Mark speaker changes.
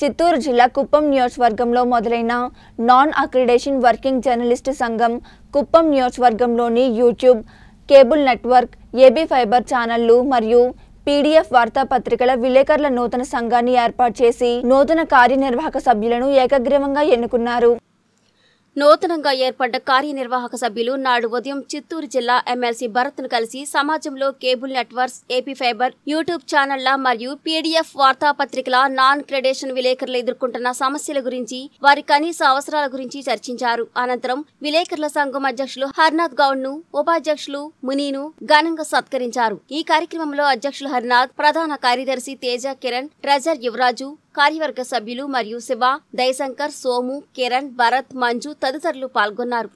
Speaker 1: చిత్తూరు జిల్లా కుప్పం నియోజకవర్గంలో మొదలైన నాన్ అక్రిడేషన్ వర్కింగ్ జర్నలిస్టు సంఘం కుప్పం నియోజకవర్గంలోని YouTube cable network AP fiber ఛానళ్లు మరియు పీడీఎఫ్ వార్తాపత్రికల విలేకరుల నూతన సంఘాన్ని ఏర్పాటు చేసి నూతన కార్యనిర్వాహక సభ్యులను ఏకగ్రీవంగా ఎన్నుకున్నారు నూతనంగా ఏర్పడ్డ
Speaker 2: కార్యనిర్వాహక సభ్యులు నాడు ఉదయం చిత్తూరు జిల్లా ఎమ్మెల్సీ భరత్ను కలిసి సమాజంలో cable networks AP fiber YouTube ఛానళ్ల మరియు పీడీఎఫ్ వార్తాపత్రికల నాన్ క్రెడేషన్ విలేకరులు ఎదుర్కొంటున్న సమస్యల గురించి వారి కనీస అవసరాల గురించి చర్చించారు అనంతరం విలేకరుల సంఘం అధ్యక్షులు హర్నాథ్ గౌడ్ ను ఉపాధ్యక్షులు మునీను ఘనంగా సత్కరించారు ఈ కార్యక్రమంలో అధ్యక్షులు హర్నాథ్ ప్రధాన కార్యదర్శి తేజ కిరణ్ ట్రెజర్ యువరాజు కార్యవర్గ సభ్యులు మరియు శివ దయశంకర్ సోము కిరణ్ భరత్ మంజు తదితరులు పాల్గొన్నారు